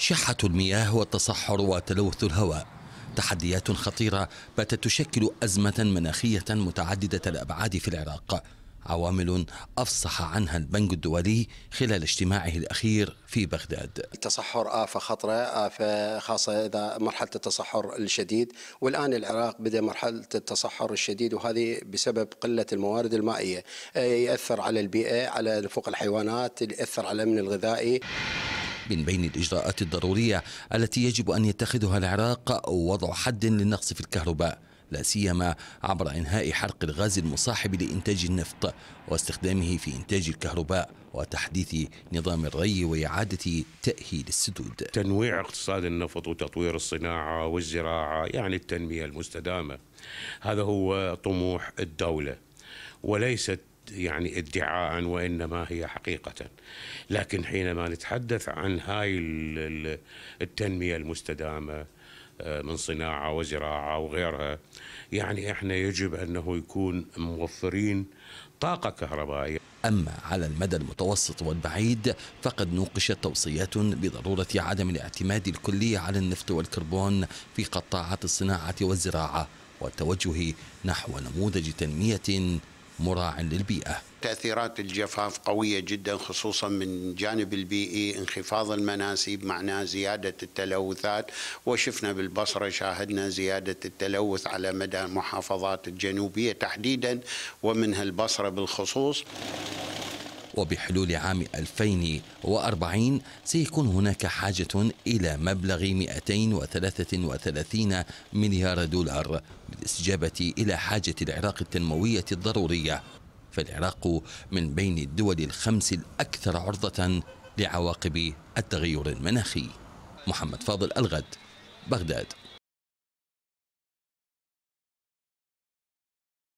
شحة المياه والتصحر وتلوث الهواء تحديات خطيرة باتت تشكل أزمة مناخية متعددة الأبعاد في العراق عوامل أفصح عنها البنك الدولي خلال اجتماعه الأخير في بغداد التصحر آفة خطرة آفة خاصة إذا مرحلة التصحر الشديد والآن العراق بدأ مرحلة التصحر الشديد وهذه بسبب قلة الموارد المائية يأثر على البيئة على نفوق الحيوانات يأثر على الأمن الغذائي من بين الإجراءات الضرورية التي يجب أن يتخذها العراق وضع حد للنقص في الكهرباء لا سيما عبر انهاء حرق الغاز المصاحب لانتاج النفط واستخدامه في انتاج الكهرباء وتحديث نظام الري واعاده تاهيل السدود. تنويع اقتصاد النفط وتطوير الصناعه والزراعه يعني التنميه المستدامه هذا هو طموح الدوله وليست يعني ادعاء وانما هي حقيقه لكن حينما نتحدث عن هاي التنميه المستدامه آه، من صناعه وزراعه وغيرها يعني احنا يجب انه يكون موفرين طاقه كهربائيه أما على المدى المتوسط والبعيد فقد نوقشت توصيات بضرورة عدم الاعتماد الكلي على النفط والكربون في قطاعات الصناعة والزراعة والتوجه نحو نموذج تنمية مراع للبيئة تأثيرات الجفاف قوية جدا خصوصا من جانب البيئي انخفاض المناسيب معناه زيادة التلوثات وشفنا بالبصرة شاهدنا زيادة التلوث على مدى المحافظات الجنوبية تحديدا ومنها البصرة بالخصوص وبحلول عام 2040 سيكون هناك حاجة إلى مبلغ 233 مليار دولار للاستجابة إلى حاجة العراق التنموية الضرورية فالعراق من بين الدول الخمس الأكثر عرضة لعواقب التغير المناخي محمد فاضل الغد بغداد